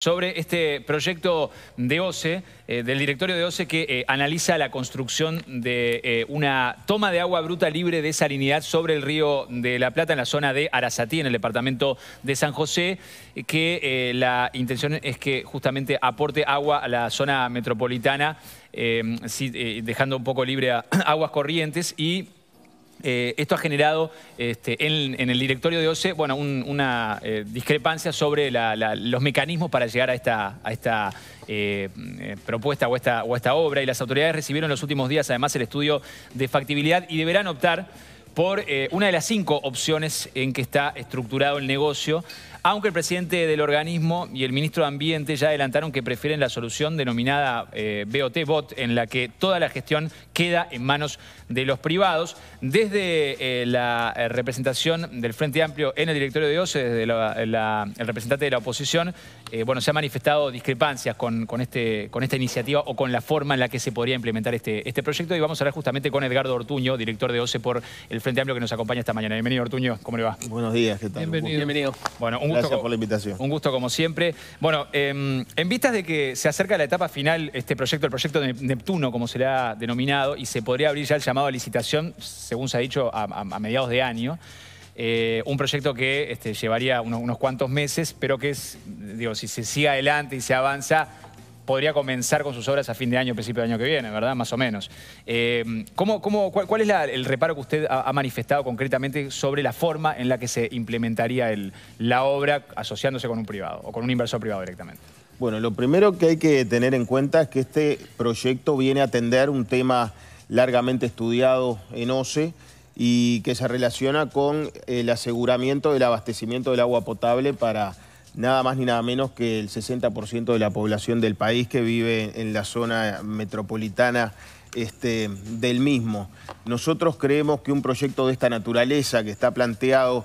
sobre este proyecto de OCE, eh, del directorio de OCE, que eh, analiza la construcción de eh, una toma de agua bruta libre de salinidad sobre el río de la Plata en la zona de Arazatí, en el departamento de San José, que la intención es que justamente aporte agua a la zona metropolitana, dejando un poco libre a aguas corrientes y eh, esto ha generado este, en, el directorio de OCE bueno, una eh, discrepancia sobre los mecanismos para llegar a esta, eh, propuesta o esta, esta obra y las autoridades recibieron en los últimos días además el estudio de factibilidad y deberán optar por una de las cinco opciones en que está estructurado el negocio aunque el presidente del organismo y el ministro de Ambiente ya adelantaron que prefieren la solución denominada eh, BOT-BOT, en la que toda la gestión queda en manos de los privados. Desde eh, la eh, representación del Frente Amplio en el directorio de OCE, desde el representante de la oposición, eh, bueno, se han manifestado discrepancias con, este, con esta iniciativa o con la forma en la que se podría implementar este, este proyecto. Y vamos a hablar justamente con Edgardo Ortuño, director de OCE por el Frente Amplio que nos acompaña esta mañana. Bienvenido, Ortuño. ¿Cómo le va? Buenos días, ¿qué tal? Bienvenido. Bueno, un gusto, Gracias por la invitación. Un gusto como siempre. Bueno, em, en vistas de que se acerca la etapa final este proyecto, el proyecto de Neptuno, como se le ha denominado, y se podría abrir ya el llamado a licitación, según se ha dicho, a mediados de año. Eh, un proyecto que este, llevaría unos, cuantos meses, pero que es, digo, si se sigue adelante y se avanza, podría comenzar con sus obras a fin de año, principio de año que viene, ¿verdad? Más o menos. Eh, cuál, es el reparo que usted ha, manifestado concretamente sobre la forma en la que se implementaría la obra asociándose con un privado o con un inversor privado directamente? Bueno, lo primero que hay que tener en cuenta es que este proyecto viene a atender un tema largamente estudiado en OCE, y que se relaciona con eh, el aseguramiento del abastecimiento del agua potable para nada más ni nada menos que el 60% de la población del país que vive en la zona metropolitana este, del mismo. Nosotros creemos que un proyecto de esta naturaleza que está planteado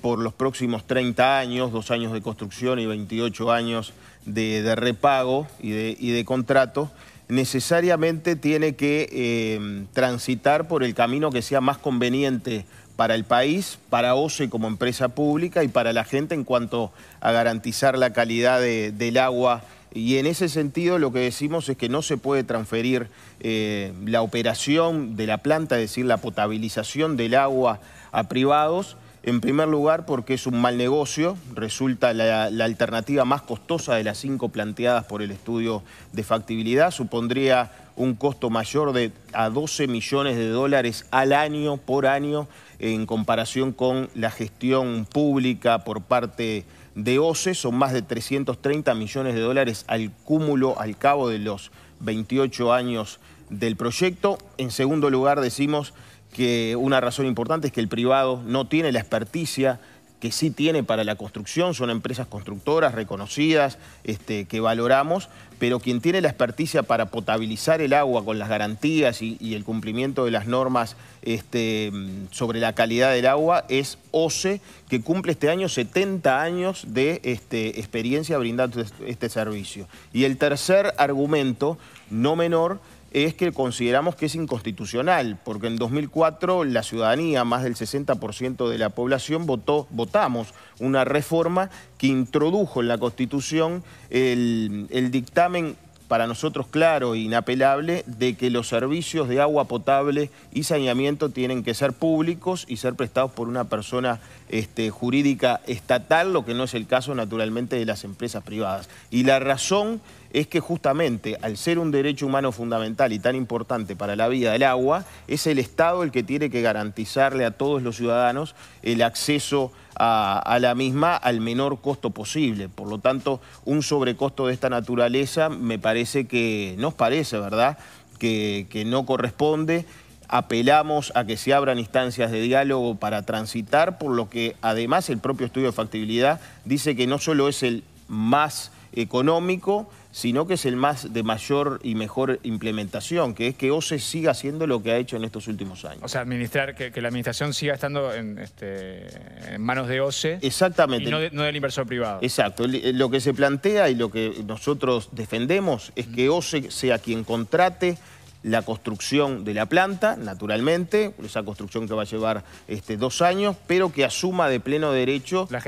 por los próximos 30 años, dos años de construcción y 28 años de, repago y de contrato, necesariamente tiene que em, transitar por el camino que sea más conveniente para el país, para OCE como empresa pública y para la gente en cuanto a garantizar la calidad del agua. Y en ese sentido lo que decimos es que no se puede transferir eh, la operación de la planta, es decir, la potabilización del agua a privados, en primer lugar, porque es un mal negocio, resulta la, alternativa más costosa de las cinco planteadas por el estudio de factibilidad, supondría un costo mayor de a 12 millones de dólares al año, por año, en comparación con la gestión pública por parte de OCE, son más de 330 millones de dólares al cúmulo al cabo de los 28 años del proyecto. En segundo lugar, decimos que una razón importante es que el privado no tiene la experticia que sí tiene para la construcción, son empresas constructoras reconocidas, este, que valoramos, pero quien tiene la experticia para potabilizar el agua con las garantías y, el cumplimiento de las normas este, sobre la calidad del agua es OCE, que cumple este año 70 años de este, experiencia brindando este servicio. Y el tercer argumento, no menor, es que consideramos que es inconstitucional, porque en 2004 la ciudadanía, más del 60% de la población, votó, votamos una reforma que introdujo en la Constitución el, el dictamen para nosotros claro e inapelable de que los servicios de agua potable y saneamiento tienen que ser públicos y ser prestados por una persona este, jurídica estatal, lo que no es el caso naturalmente de las empresas privadas. Y la razón es que justamente al ser un derecho humano fundamental y tan importante para la vida del agua, es el Estado el que tiene que garantizarle a todos los ciudadanos el acceso a, la misma al menor costo posible. Por lo tanto, un sobrecosto de esta naturaleza me parece que, nos parece, ¿verdad?, que, que no corresponde apelamos a que se abran instancias de diálogo para transitar, por lo que además el propio estudio de factibilidad dice que no solo es el más económico, sino que es el más de mayor y mejor implementación, que es que OCE siga haciendo lo que ha hecho en estos últimos años. O sea, administrar, que, la administración siga estando este, en, manos de OCE. Exactamente. Y no, no, del inversor privado. Exacto. Lo que se plantea y lo que nosotros defendemos es que OCE sea quien contrate la construcción de la planta, naturalmente, esa construcción que va a llevar este, dos años, pero que asuma de pleno derecho la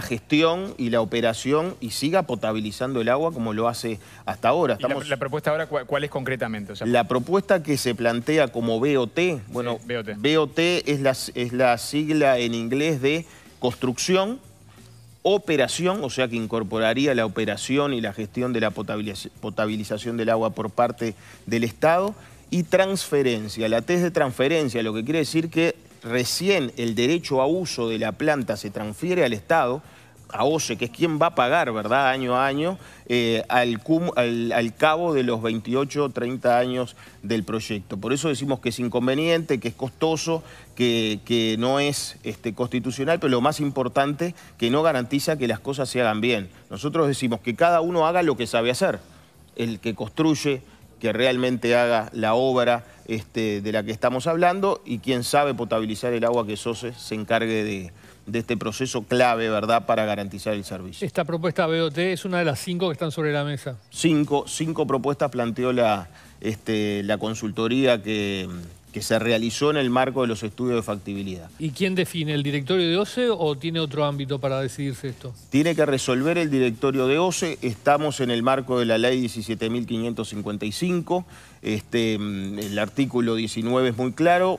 gestión. Eh, y la operación y siga potabilizando el agua como lo hace hasta ahora. La, propuesta ahora cuál, es concretamente? la propuesta que se plantea como BOT, bueno, BOT. es la, es la sigla en inglés de construcción, operación, o sea que incorporaría la operación y la gestión de la potabilización del agua por parte del Estado, y transferencia. La test de transferencia, lo que quiere decir que recién el derecho a uso de la planta se transfiere al Estado, a OCE, que es quien va a pagar, ¿verdad?, año a año, eh, al, cabo de los 28 o 30 años del proyecto. Por eso decimos que es inconveniente, que es costoso, que, no es este, constitucional, pero lo más importante, que no garantiza que las cosas se hagan bien. Nosotros decimos que cada uno haga lo que sabe hacer. El que construye, que realmente haga la obra este, de la que estamos hablando y quien sabe potabilizar el agua que SOCE se encargue de, este proceso clave, ¿verdad?, para garantizar el servicio. Esta propuesta BOT es una de las cinco que están sobre la mesa. Cinco, cinco propuestas planteó la este, consultoría que, que se realizó en el marco de los estudios de factibilidad. ¿Y quién define? ¿El directorio de OCE o tiene otro ámbito para decidirse esto? Tiene que resolver el directorio de OCE. Estamos en el marco de la ley 17.555. Este, mm, el artículo 19 es muy claro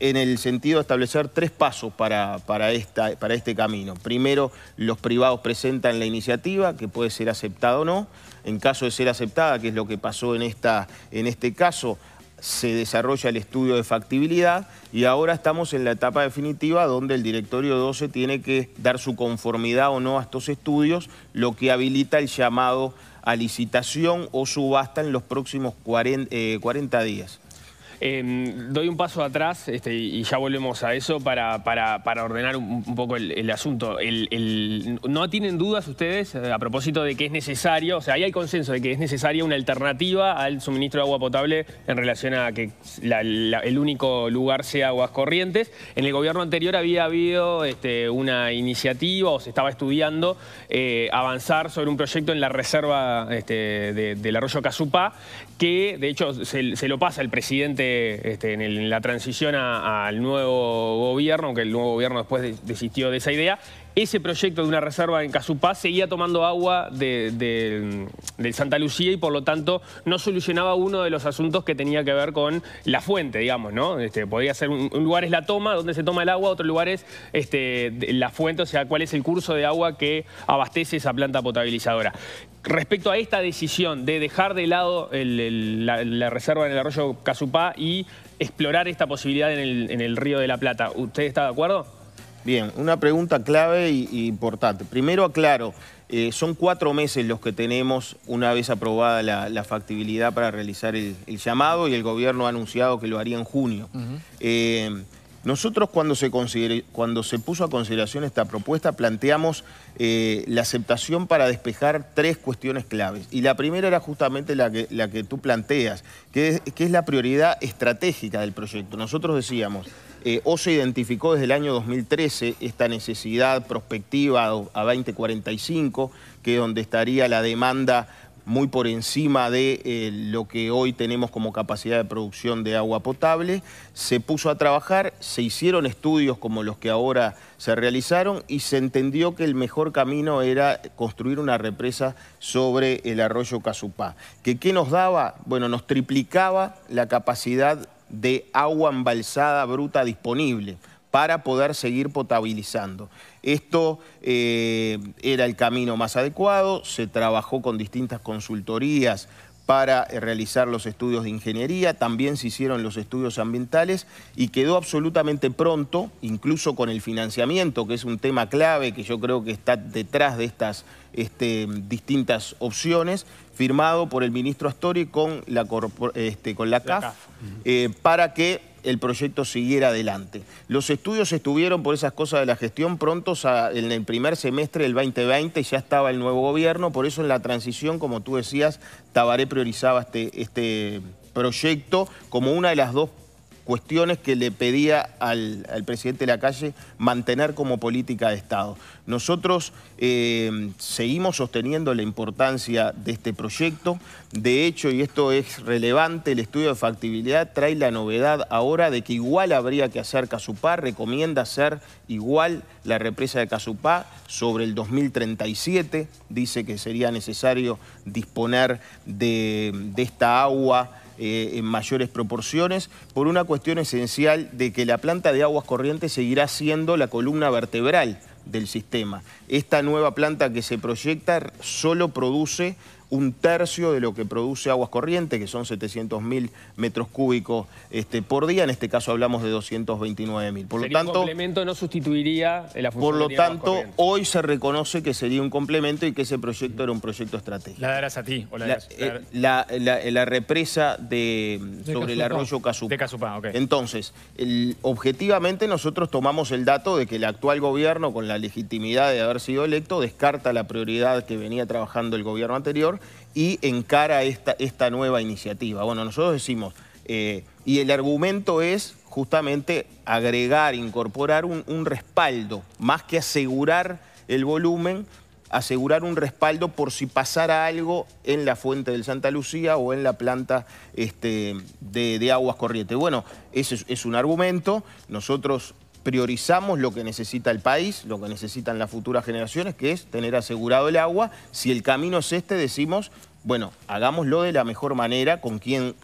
en el sentido de establecer tres pasos para, esta, para este camino. Primero, los privados presentan la iniciativa, que puede ser aceptada o no. En caso de ser aceptada, que es lo que pasó en, esta, en este caso, se desarrolla el estudio de factibilidad y ahora estamos en la etapa definitiva donde el directorio 12 tiene que dar su conformidad o no a estos estudios, lo que habilita el llamado a licitación o subasta en los próximos 40, eh, días. Em, doy un paso atrás este, y ya volvemos a eso para, ordenar un, poco el, asunto. ¿No tienen dudas ustedes eh, a propósito de que es necesario, o sea, ahí hay consenso de que es necesaria una alternativa al suministro de agua potable en relación a que el único lugar sea aguas corrientes? En el gobierno anterior había habido este, una iniciativa o se estaba estudiando eh, avanzar sobre un proyecto en la reserva este, del arroyo Cazupá que de hecho se, se lo pasa el presidente este, en, la transición al nuevo gobierno, que el nuevo gobierno después desistió de esa idea, ese proyecto de una reserva en Casupá seguía tomando agua de, Santa Lucía y por lo tanto no solucionaba uno de los asuntos que tenía que ver con la fuente, digamos, ¿no? Este, podría ser un, lugar es la toma, donde se toma el agua, otro lugar es este, la fuente, o sea, cuál es el curso de agua que abastece esa planta potabilizadora. Respecto a esta decisión de dejar de lado la, reserva en el arroyo Casupá y explorar esta posibilidad en el Río de la Plata, ¿usted está de acuerdo? Bien, una pregunta clave e importante. Primero aclaro, eh, son cuatro meses los que tenemos una vez aprobada la, factibilidad para realizar el, llamado y el gobierno ha anunciado que lo haría en junio. Eh, nosotros cuando se, cuando se puso a consideración esta propuesta planteamos eh, la aceptación para despejar tres cuestiones claves. Y la primera era justamente la que, tú planteas, que es la prioridad estratégica del proyecto. Nosotros decíamos... Eh, o se identificó desde el año 2013 esta necesidad prospectiva a 2045, que es donde estaría la demanda muy por encima de eh, lo que hoy tenemos como capacidad de producción de agua potable. Se puso a trabajar, se hicieron estudios como los que ahora se realizaron y se entendió que el mejor camino era construir una represa sobre el arroyo Casupá. ¿Que ¿Qué nos daba? Bueno, nos triplicaba la capacidad de agua embalsada bruta disponible para poder seguir potabilizando. Esto eh, era el camino más adecuado, se trabajó con distintas consultorías para eh, realizar los estudios de ingeniería, también se hicieron los estudios ambientales y quedó absolutamente pronto, incluso con el financiamiento, que es un tema clave que yo creo que está detrás de estas este, distintas opciones, firmado por el ministro Astori con la, este, con la CAF, eh, para que el proyecto siguiera adelante. Los estudios estuvieron por esas cosas de la gestión prontos en el primer semestre del 2020, ya estaba el nuevo gobierno, por eso en la transición, como tú decías, Tabaré priorizaba este, este proyecto como una de las dos cuestiones que le pedía al, presidente de la calle mantener como política de Estado. Nosotros eh, seguimos sosteniendo la importancia de este proyecto. De hecho, y esto es relevante, el estudio de factibilidad trae la novedad ahora de que igual habría que hacer Casupá, recomienda hacer igual la represa de Casupá sobre el 2037. Dice que sería necesario disponer de, de esta agua eh, en mayores proporciones, por una cuestión esencial de que la planta de aguas corrientes seguirá siendo la columna vertebral del sistema. Esta nueva planta que se proyecta solo produce un tercio de lo que produce aguas corrientes, que son 700.000 metros cúbicos este, por día. En este caso hablamos de 229.000. Por lo tanto, complemento no sustituiría la función Por lo tanto, hoy se reconoce que sería un complemento y que ese proyecto era un proyecto estratégico. La darás a ti. Eh, la, represa de, sobre el arroyo Casupá. Entonces, objetivamente nosotros tomamos el dato de que el actual gobierno, con la legitimidad de haber sido electo, descarta la prioridad que venía trabajando el gobierno anterior y encara esta, esta nueva iniciativa. Bueno, nosotros decimos, eh, y el argumento es justamente agregar, incorporar un, respaldo, más que asegurar el volumen, asegurar un respaldo por si pasara algo en la fuente del Santa Lucía o en la planta este, de, aguas corrientes. Bueno, ese es, es, un argumento. Nosotros priorizamos lo que necesita el país, lo que necesitan las futuras generaciones, que es tener asegurado el agua. Si el camino es este, decimos, bueno, hagámoslo de la mejor manera, con quien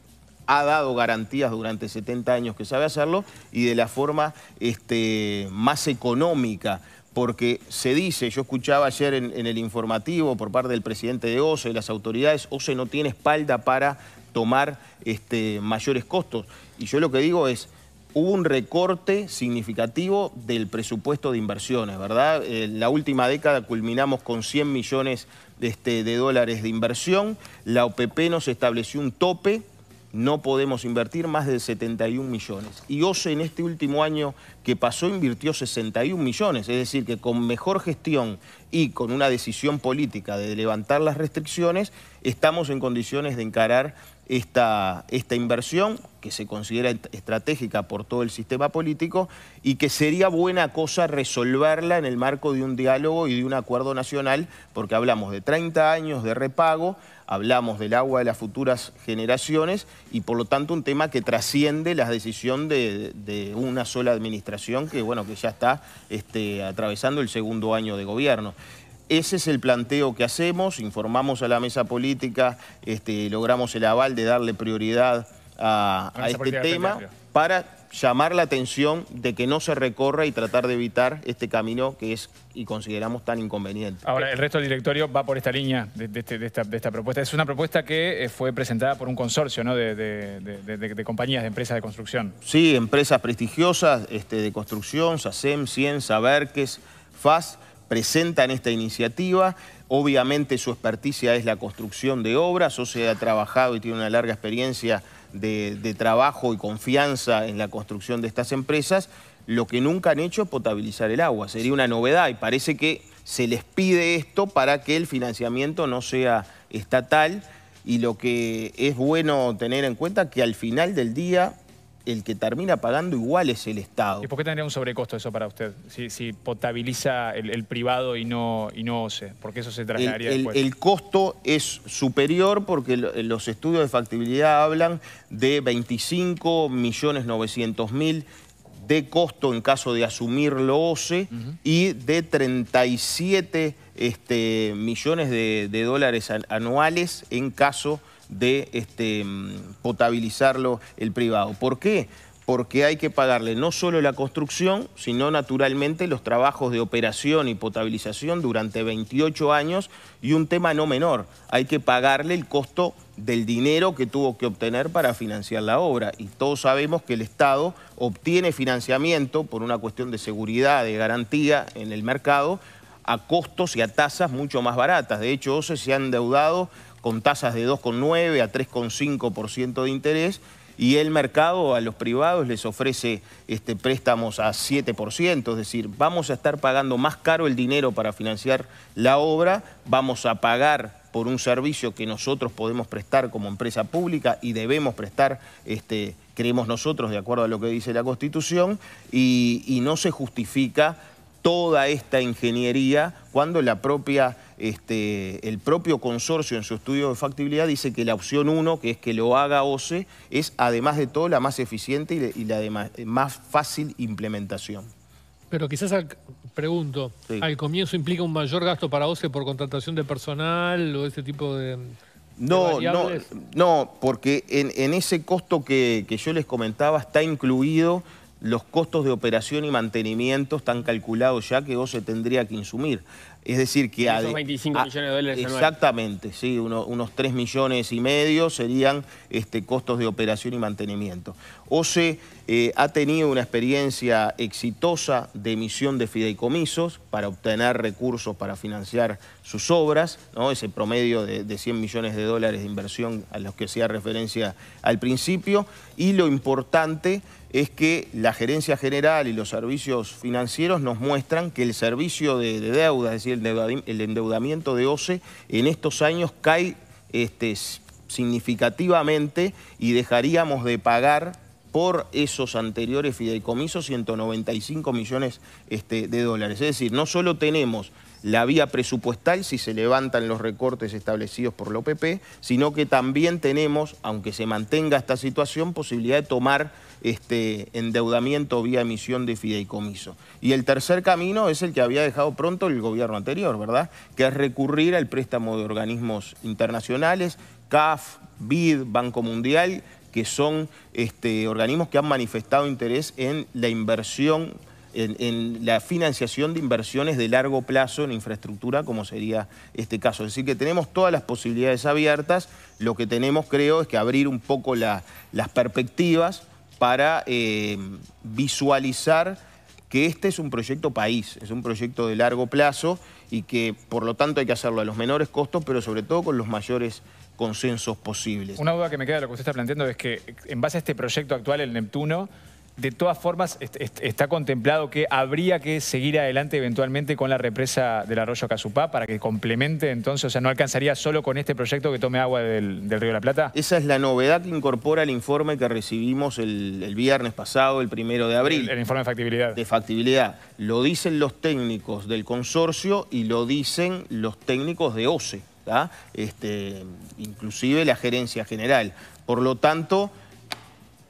ha dado garantías durante 70 años que sabe hacerlo, y de la forma este, más económica porque se dice, yo escuchaba ayer en, el informativo por parte del presidente de OCE y las autoridades, OCE no tiene espalda para tomar este, mayores costos. Y yo lo que digo es, hubo un recorte significativo del presupuesto de inversiones, ¿verdad? Eh, la última década culminamos con 100 millones de, este, de dólares de inversión. La OPP nos estableció un tope no podemos invertir más de 71 millones. Y OCE en este último año que pasó invirtió 61 millones, es decir, que con mejor gestión y con una decisión política de levantar las restricciones, estamos en condiciones de encarar esta, esta inversión que se considera estratégica por todo el sistema político y que sería buena cosa resolverla en el marco de un diálogo y de un acuerdo nacional, porque hablamos de 30 años de repago, hablamos del agua de las futuras generaciones y por lo tanto un tema que trasciende la decisión de, una sola administración que, bueno, que ya está este, atravesando el segundo año de gobierno. Ese es el planteo que hacemos, informamos a la mesa política, este, logramos el aval de darle prioridad a, este, este tema para llamar la atención de que no se recorra y tratar de evitar este camino que es y consideramos tan inconveniente. Ahora, el resto del directorio va por esta línea de, este, esta, propuesta. Es una propuesta que eh, fue presentada por un consorcio de, compañías, de empresas de construcción. Sí, empresas prestigiosas de construcción, SACEM, Cien, Saberques, FAS presentan esta iniciativa. Obviamente su experticia es la construcción de obras, o sea, ha trabajado y tiene una larga experiencia de, de, trabajo y confianza en la construcción de estas empresas. Lo que nunca han hecho es potabilizar el agua, sería una novedad y parece que se les pide esto para que el financiamiento no sea estatal y lo que es bueno tener en cuenta que al final del día el que termina pagando igual es el Estado. ¿Y por qué tendría un sobrecosto eso para usted? Si, potabiliza el, privado y no, y no OCE, porque eso se trasladaría el, después. El costo es superior porque los estudios de factibilidad hablan de 25 millones 900 mil de costo en caso de asumirlo OCE y de 37 este, millones de, de dólares anuales en caso de este, mm, potabilizarlo el privado. ¿Por qué? Porque hay que pagarle no solo la construcción, sino naturalmente los trabajos de operación y potabilización durante 28 años y un tema no menor, hay que pagarle el costo del dinero que tuvo que obtener para financiar la obra. Y todos sabemos que el Estado obtiene financiamiento por una cuestión de seguridad, de garantía en el mercado, a costos y a tasas mucho más baratas. De hecho, OCE se han endeudado con tasas de 2,9 a 3,5% de interés y el mercado a los privados les ofrece este, préstamos a 7%, es decir, vamos a estar pagando más caro el dinero para financiar la obra, vamos a pagar por un servicio que nosotros podemos prestar como empresa pública y debemos prestar, este, creemos nosotros, de acuerdo a lo que dice la Constitución, y no se justifica toda esta ingeniería cuando la propia, este, el propio consorcio en su estudio de factibilidad dice que la opción 1, que es que lo haga OCE, es además de todo la más eficiente y, la más, fácil implementación. Pero quizás, pregunto, al comienzo implica un mayor gasto para OCE por contratación de personal o ese tipo de... No, no, no, porque en, ese costo que, yo les comentaba está incluido los costos de operación y mantenimiento están calculados ya que se tendría que insumir. Es decir, que... Esos 25 millones de dólares Exactamente, sí, unos 3 millones y medio serían este, costos de operación y mantenimiento. OCE eh, ha tenido una experiencia exitosa de emisión de fideicomisos para obtener recursos para financiar sus obras, ¿no? ese promedio de, 100 millones de dólares de inversión a los que hacía referencia al principio, y lo importante es que la gerencia general y los servicios financieros nos muestran que el servicio de, de deuda, es decir, el endeudamiento de OCE en estos años cae este, significativamente y dejaríamos de pagar por esos anteriores fideicomisos 195 millones este, de dólares. Es decir, no solo tenemos la vía presupuestal si se levantan los recortes establecidos por la OPP, sino que también tenemos, aunque se mantenga esta situación, posibilidad de tomar este endeudamiento vía emisión de fideicomiso. Y el tercer camino es el que había dejado pronto el gobierno anterior, ¿verdad? Que es recurrir al préstamo de organismos internacionales, CAF, BID, Banco Mundial, que son este, organismos que han manifestado interés en la inversión en, la financiación de inversiones de largo plazo en infraestructura, como sería este caso. Es decir, que tenemos todas las posibilidades abiertas. Lo que tenemos, creo, es que abrir un poco las perspectivas para eh, visualizar que este es un proyecto país, es un proyecto de largo plazo y que por lo tanto hay que hacerlo a los menores costos, pero sobre todo con los mayores consensos posibles. Una duda que me queda de lo que usted está planteando es que en base a este proyecto actual, el Neptuno, de todas formas está contemplado que habría que seguir adelante eventualmente con la represa del arroyo Casupá para que complemente entonces, o sea, no alcanzaría solo con este proyecto que tome agua del, Río la Plata. Esa es la novedad que incorpora el informe que recibimos el, viernes pasado, el primero de abril. El, informe de factibilidad. De factibilidad. Lo dicen los técnicos del consorcio y lo dicen los técnicos de OCE, este, inclusive la gerencia general. Por lo tanto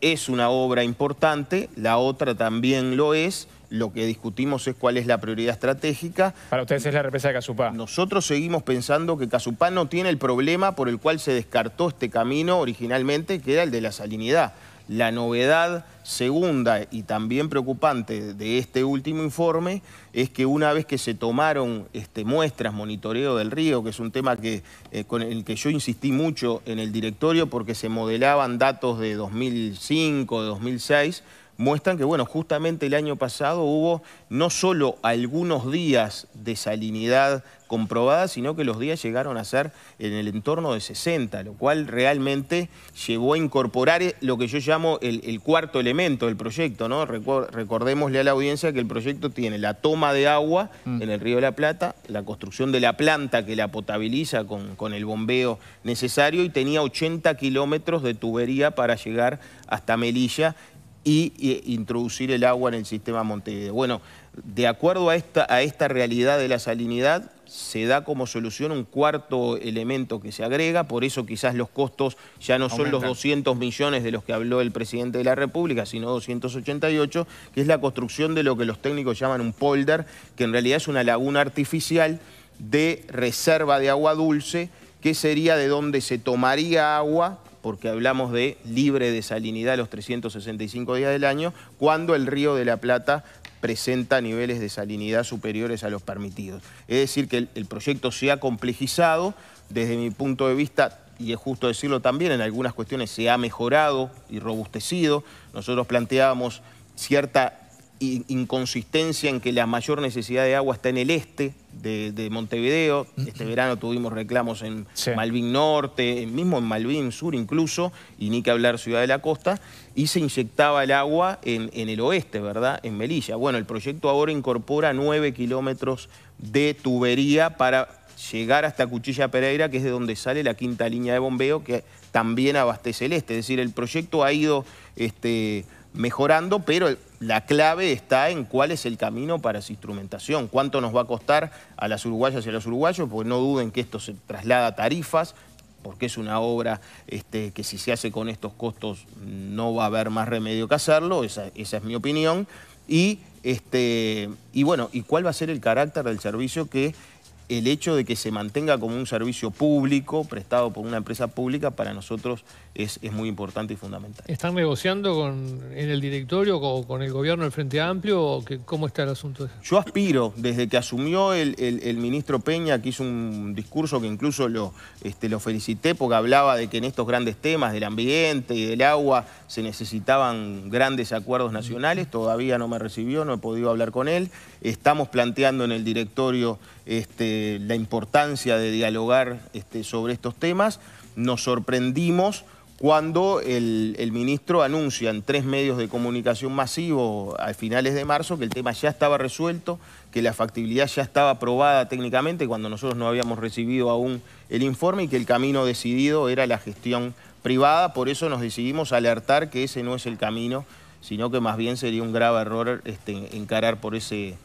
es una obra importante, la otra también lo es. Lo que discutimos es cuál es la prioridad estratégica. Para ustedes es la represa de Casupá. Nosotros seguimos pensando que Casupá no tiene el problema por el cual se descartó este camino originalmente, que era el de la salinidad. La novedad segunda y también preocupante de este último informe es que una vez que se tomaron este, muestras, monitoreo del río, que es un tema eh, con el que yo insistí mucho en el directorio porque se modelaban datos de 2005, 2006, muestran que, bueno, justamente el año pasado hubo no solo algunos días de salinidad comprobada, sino que los días llegaron a ser en el entorno de 60, lo cual realmente llevó a incorporar lo que yo llamo el, cuarto elemento del proyecto, ¿no? Recordémosle a la audiencia que el proyecto tiene la toma de agua mm. en el río de la Plata, la construcción de la planta que la potabiliza con, con el bombeo necesario y tenía 80 kilómetros de tubería para llegar hasta Melilla y, introducir el agua en el sistema Montevideo. Bueno, de acuerdo a esta, a esta realidad de la salinidad, se da como solución un cuarto elemento que se agrega, por eso quizás los costos ya no son los 200 millones de los que habló el presidente de la República, sino 288, que es la construcción de lo que los técnicos llaman un polder, que en realidad es una laguna artificial de reserva de agua dulce, que sería de donde se tomaría agua porque hablamos de libre de salinidad los 365 días del año, cuando el río de la Plata presenta niveles de salinidad superiores a los permitidos. Es decir, que el, proyecto se ha complejizado, desde mi punto de vista, y es justo decirlo también, en algunas cuestiones se ha mejorado y robustecido. Nosotros planteábamos cierta inconsistencia en que la mayor necesidad de agua está en el este de, Montevideo. Mm. Este verano tuvimos reclamos en Malvin Norte, mismo en Malvin Sur incluso, y ni que hablar Ciudad de la Costa, y se inyectaba el agua en, el oeste, ¿verdad?, en Melilla. Bueno, el proyecto ahora incorpora nueve kilómetros de tubería para llegar hasta Cuchilla Pereira, que es de donde sale la quinta línea de bombeo, que también abastece el este. Es decir, el proyecto ha ido... Este, mejorando, pero la clave está en cuál es el camino para su instrumentación, cuánto nos va a costar a las uruguayas y a los uruguayos, porque no duden que esto se traslada a tarifas, porque es una obra este, que si se hace con estos costos no va a haber más remedio que hacerlo, esa, es mi opinión, este, y bueno, y cuál va a ser el carácter del servicio que el hecho de que se mantenga como un servicio público, prestado por una empresa pública, para nosotros es, muy importante y fundamental. ¿Están negociando en el directorio o con el gobierno del Frente Amplio? O ¿Cómo está el asunto? Yo aspiro, desde que asumió el, ministro Peña, que hizo un discurso que incluso este, lo felicité porque hablaba de que en estos grandes temas del ambiente y del agua se necesitaban grandes acuerdos nacionales, todavía no me recibió, no he podido hablar con él. Estamos planteando en el directorio este, la importancia de dialogar este, sobre estos temas. Nos sorprendimos cuando el, ministro anuncia en tres medios de comunicación masivos a finales de marzo que el tema ya estaba resuelto, que la factibilidad ya estaba aprobada técnicamente cuando nosotros no habíamos recibido aún el informe y que el camino decidido era la gestión privada, por eso nos decidimos alertar que ese no es el camino, sino que más bien sería un grave error este, encarar por ese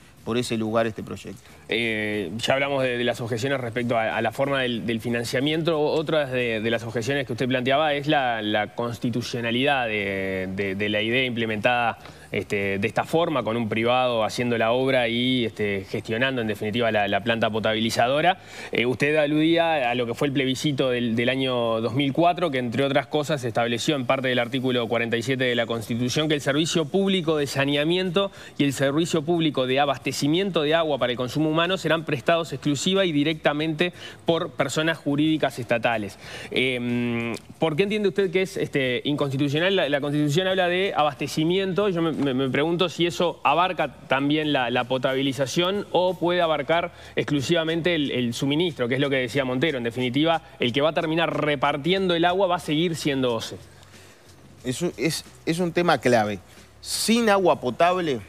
lugar este proyecto. Eh, ya hablamos de, las objeciones respecto a, la forma del, financiamiento. Otra de, las objeciones que usted planteaba es la, constitucionalidad de la idea implementada este, de esta forma, con un privado haciendo la obra y este, gestionando en definitiva la, planta potabilizadora. Eh, usted aludía a lo que fue el plebiscito del, año 2004, que entre otras cosas estableció en parte del artículo 47 de la Constitución que el servicio público de saneamiento y el servicio público de abastecimiento de agua para el consumo humano serán prestados exclusiva y directamente por personas jurídicas estatales. Em, ¿Por qué entiende usted que es este, inconstitucional? La, Constitución habla de abastecimiento, me, pregunto si eso abarca también la, potabilización o puede abarcar exclusivamente el, suministro, que es lo que decía Montero. En definitiva, el que va a terminar repartiendo el agua va a seguir siendo OCE. Eso es, es un tema clave. Sin agua potable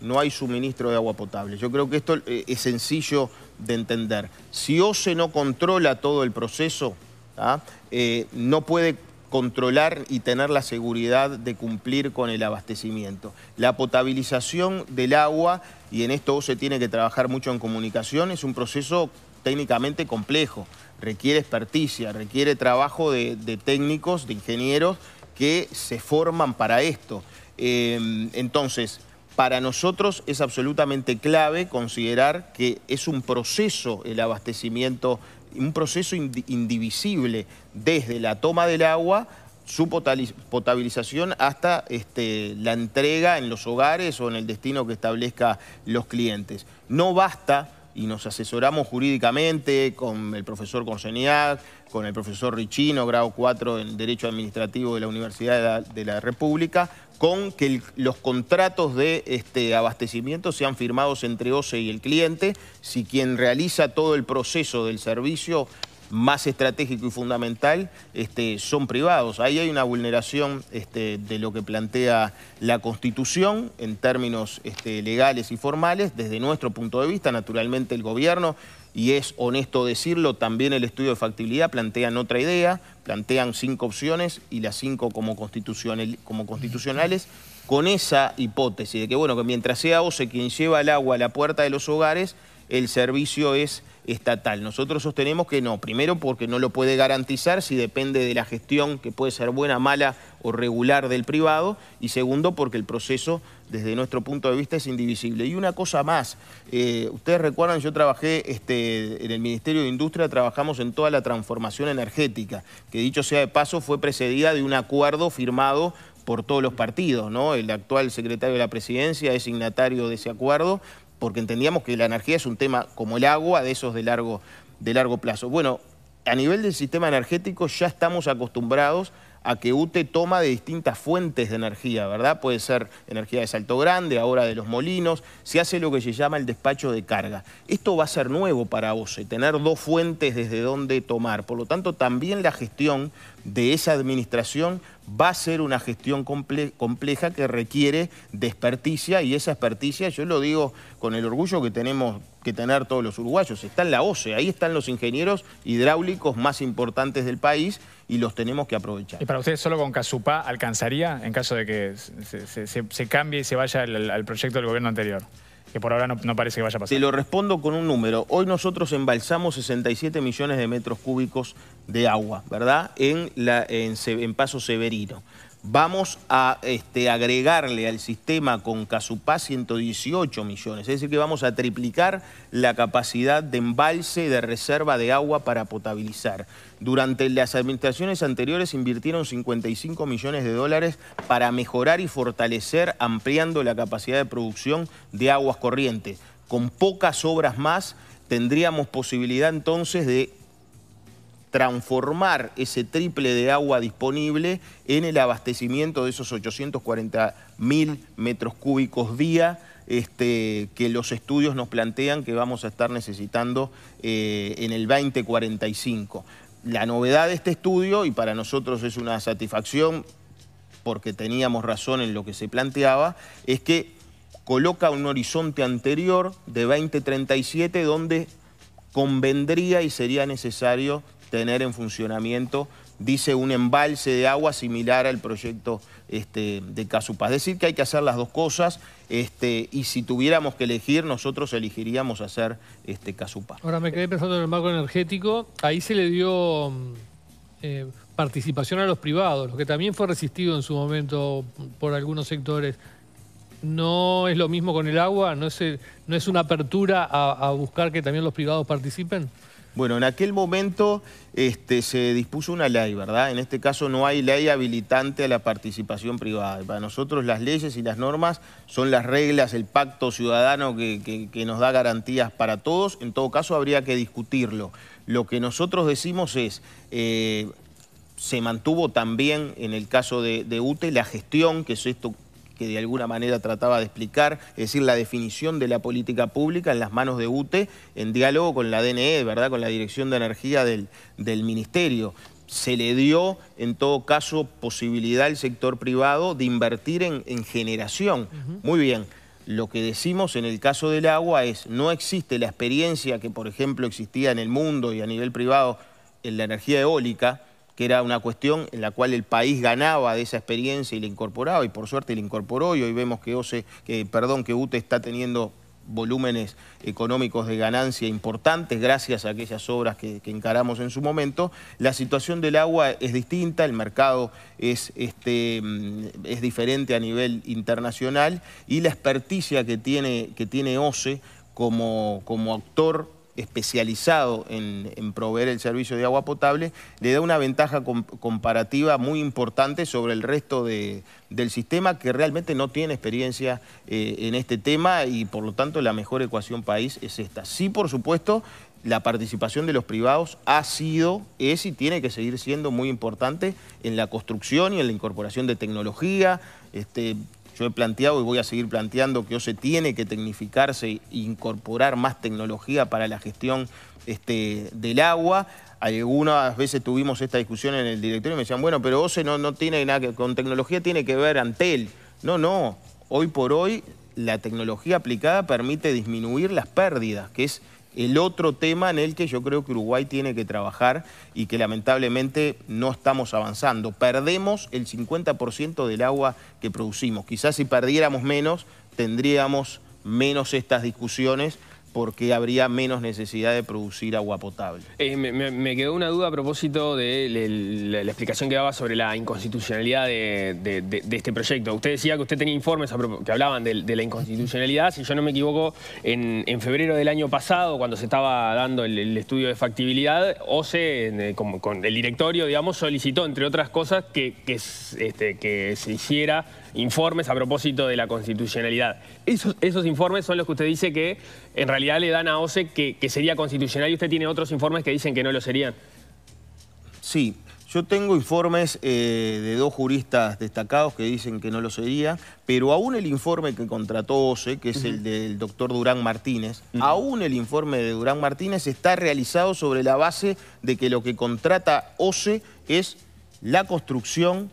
no hay suministro de agua potable. Yo creo que esto eh, es sencillo de entender. Si OCE no controla todo el proceso, ¿ah? eh, no puede controlar y tener la seguridad de cumplir con el abastecimiento. La potabilización del agua, y en esto se tiene que trabajar mucho en comunicación, es un proceso técnicamente complejo, requiere experticia, requiere trabajo de, técnicos, de ingenieros que se forman para esto. Em, entonces, para nosotros es absolutamente clave considerar que es un proceso el abastecimiento un proceso indivisible desde la toma del agua su potabilización hasta este, la entrega en los hogares o en el destino que establezca los clientes. No basta y nos asesoramos jurídicamente con el profesor consenidad, con el profesor Richino, grado 4 en Derecho Administrativo de la Universidad de la, República, con que los contratos de este abastecimiento sean firmados entre OSE y el cliente. Si quien realiza todo el proceso del servicio más estratégico y fundamental este, son privados. Ahí hay una vulneración este, de lo que plantea la Constitución en términos este, legales y formales. Desde nuestro punto de vista, naturalmente el gobierno, y es honesto decirlo, también el estudio de factibilidad plantean otra idea, plantean cinco opciones y las cinco como, como constitucionales con esa hipótesis de que, bueno, que mientras sea OCE quien lleva el agua a la puerta de los hogares, el servicio es estatal. Nosotros sostenemos que no, primero porque no lo puede garantizar si depende de la gestión, que puede ser buena, mala o regular del privado, y segundo porque el proceso desde nuestro punto de vista es indivisible. Y una cosa más, eh, ustedes recuerdan, yo trabajé este, en el Ministerio de Industria, trabajamos en toda la transformación energética, que dicho sea de paso fue precedida de un acuerdo firmado por todos los partidos, ¿no? El actual secretario de la presidencia es signatario de ese acuerdo, porque entendíamos que la energía es un tema como el agua, de esos de largo, de largo plazo. Bueno, a nivel del sistema energético ya estamos acostumbrados a que UTE toma de distintas fuentes de energía, ¿verdad? Puede ser energía de Salto Grande, ahora de los molinos, se hace lo que se llama el despacho de carga. Esto va a ser nuevo para OCE, eh, tener dos fuentes desde donde tomar. Por lo tanto, también la gestión de esa administración va a ser una gestión compleja que requiere de experticia y esa experticia, yo lo digo con el orgullo que tenemos que tener todos los uruguayos. Está en la OCE, ahí están los ingenieros hidráulicos más importantes del país y los tenemos que aprovechar. ¿Y para ustedes solo con Casupá alcanzaría en caso de que se, cambie y se vaya al proyecto del gobierno anterior? que por ahora no, parece que vaya a pasar. Te lo respondo con un número. Hoy nosotros embalsamos 67 millones de metros cúbicos de agua, ¿verdad? En, la, en Paso Severino vamos a este, agregarle al sistema con Casupá 118 millones, es decir, que vamos a triplicar la capacidad de embalse de reserva de agua para potabilizar. Durante las administraciones anteriores invirtieron 55 millones de dólares para mejorar y fortalecer ampliando la capacidad de producción de aguas corrientes. Con pocas obras más tendríamos posibilidad entonces de transformar ese triple de agua disponible en el abastecimiento de esos 840 mil metros cúbicos día este, que los estudios nos plantean que vamos a estar necesitando eh, en el 2045. La novedad de este estudio, y para nosotros es una satisfacción porque teníamos razón en lo que se planteaba, es que coloca un horizonte anterior de 2037 donde convendría y sería necesario tener en funcionamiento, dice, un embalse de agua similar al proyecto este, de Casupá. Es decir, que hay que hacer las dos cosas este, y si tuviéramos que elegir, nosotros elegiríamos hacer este, Casupá. Ahora me quedé pensando en el marco energético. Ahí se le dio mm, eh, participación a los privados, lo que también fue resistido en su momento por algunos sectores no es lo mismo con el agua? ¿No es, no es una apertura a, buscar que también los privados participen? Bueno, en aquel momento este, se dispuso una ley, ¿verdad? En este caso no hay ley habilitante a la participación privada. Para nosotros las leyes y las normas son las reglas, el pacto ciudadano que, nos da garantías para todos. En todo caso habría que discutirlo. Lo que nosotros decimos es... Eh, se mantuvo también en el caso de UTE la gestión, que es esto que de alguna manera trataba de explicar, es decir, la definición de la política pública en las manos de UTE, en diálogo con la DNE, ¿verdad? con la Dirección de Energía del, Ministerio. Se le dio, en todo caso, posibilidad al sector privado de invertir en, generación. Muy bien. Lo que decimos en el caso del agua es, no existe la experiencia que, por ejemplo, existía en el mundo y a nivel privado en la energía eólica, que era una cuestión en la cual el país ganaba de esa experiencia y la incorporaba, y por suerte la incorporó, y hoy vemos que, perdón, que UTE está teniendo volúmenes económicos de ganancia importantes gracias a aquellas obras que, encaramos en su momento. La situación del agua es distinta, el mercado es, este, mm, es diferente a nivel internacional y la experticia que tiene, que tiene OCE como, como actor especializado en, proveer el servicio de agua potable, le da una ventaja comparativa muy importante sobre el resto del sistema que realmente no tiene experiencia eh, en este tema y por lo tanto la mejor ecuación país es esta. Sí, por supuesto, la participación de los privados ha sido, es y tiene que seguir siendo muy importante en la construcción y en la incorporación de tecnología, este, yo he planteado y voy a seguir planteando que OCE tiene que tecnificarse e incorporar más tecnología para la gestión este, del agua. Algunas veces tuvimos esta discusión en el directorio y me decían, bueno, pero OCE no, no tiene nada que con tecnología, tiene que ver Antel. No, no. Hoy por hoy la tecnología aplicada permite disminuir las pérdidas, que es el otro tema en el que yo creo que Uruguay tiene que trabajar y que lamentablemente no estamos avanzando. Perdemos el 50% del agua que producimos. Quizás si perdiéramos menos, tendríamos menos estas discusiones porque habría menos necesidad de producir agua potable. Eh, me, quedó una duda a propósito de la, explicación que daba sobre la inconstitucionalidad de, este proyecto. Usted decía que usted tenía informes que hablaban de, la inconstitucionalidad. Si yo no me equivoco, en, febrero del año pasado, cuando se estaba dando el, estudio de factibilidad, OCE, eh, con, con, el directorio, digamos, solicitó, entre otras cosas, que este, se hiciera informes a propósito de la constitucionalidad. Esos, informes son los que usted dice que en realidad le dan a OCE que, sería constitucional y usted tiene otros informes que dicen que no lo serían. Sí, yo tengo informes eh, de dos juristas destacados que dicen que no lo sería, pero aún el informe que contrató OCE, que es el del doctor Durán Martínez, aún el informe de Durán Martínez está realizado sobre la base de que lo que contrata OCE es la construcción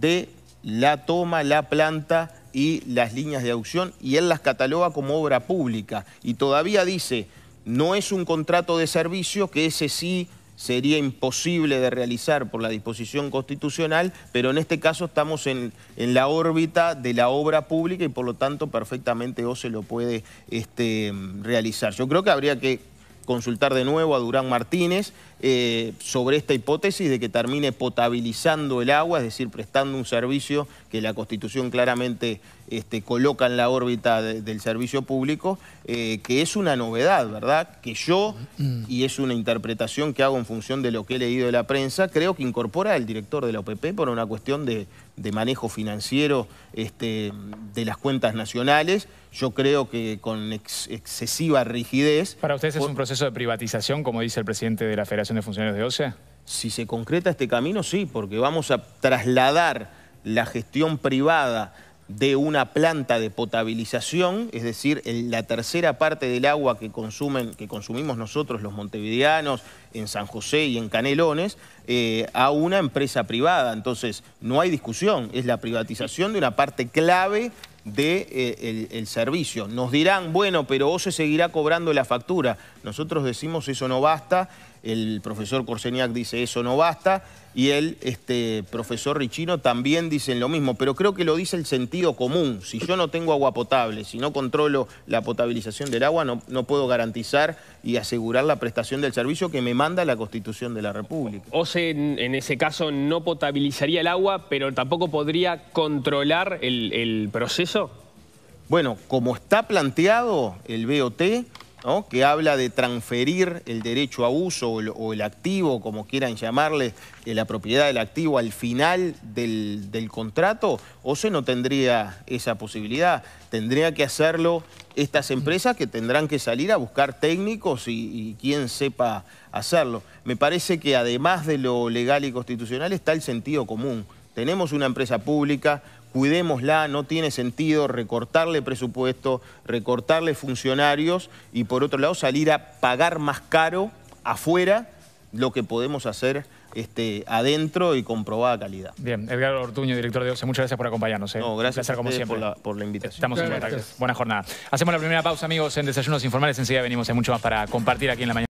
de la toma, la planta y las líneas de aucción y él las cataloga como obra pública. Y todavía dice, no es un contrato de servicio, que ese sí sería imposible de realizar por la disposición constitucional, pero en este caso estamos en, en la órbita de la obra pública y por lo tanto perfectamente o se lo puede este, realizar. Yo creo que habría que consultar de nuevo a Durán Martínez eh, sobre esta hipótesis de que termine potabilizando el agua, es decir, prestando un servicio la Constitución claramente este, coloca en la órbita del servicio público, eh, que es una novedad, ¿verdad? Que yo, mm. y es una interpretación que hago en función de lo que he leído de la prensa, creo que incorpora el director de la OPP por una cuestión de, manejo financiero este, de las cuentas nacionales. Yo creo que con excesiva rigidez... ¿Para ustedes es un proceso de privatización, como dice el presidente de la Federación de Funcionarios de OCE? Si se concreta este camino, sí, porque vamos a trasladar la gestión privada de una planta de potabilización, es decir, la tercera parte del agua que, consumen, que consumimos nosotros los montevideanos en San José y en Canelones, eh, a una empresa privada. Entonces, no hay discusión, es la privatización de una parte clave del de, eh, el servicio. Nos dirán, bueno, pero ¿se seguirá cobrando la factura. Nosotros decimos eso no basta el profesor Corseniak dice eso no basta, y el este, profesor Richino también dicen lo mismo, pero creo que lo dice el sentido común. Si yo no tengo agua potable, si no controlo la potabilización del agua, no, no puedo garantizar y asegurar la prestación del servicio que me manda la Constitución de la República. se en ese caso no potabilizaría el agua, pero tampoco podría controlar el, el proceso. Bueno, como está planteado el BOT, que habla de transferir el derecho a uso o el, activo, como quieran llamarle, eh, la propiedad del activo al final del, del contrato, se no tendría esa posibilidad. Tendría que hacerlo estas empresas que tendrán que salir a buscar técnicos y, y quien sepa hacerlo. Me parece que además de lo legal y constitucional está el sentido común. Tenemos una empresa pública, cuidémosla, no tiene sentido recortarle presupuesto, recortarle funcionarios y por otro lado salir a pagar más caro afuera lo que podemos hacer este, adentro y comprobada calidad. Bien, Edgar Ortuño, director de OCE, muchas gracias por acompañarnos. ¿eh? gracias Por, la, invitación. Estamos en contacto. Buena jornada. Hacemos la primera pausa, amigos, en Desayunos Informales. Enseguida venimos, hay mucho más para compartir aquí en la mañana.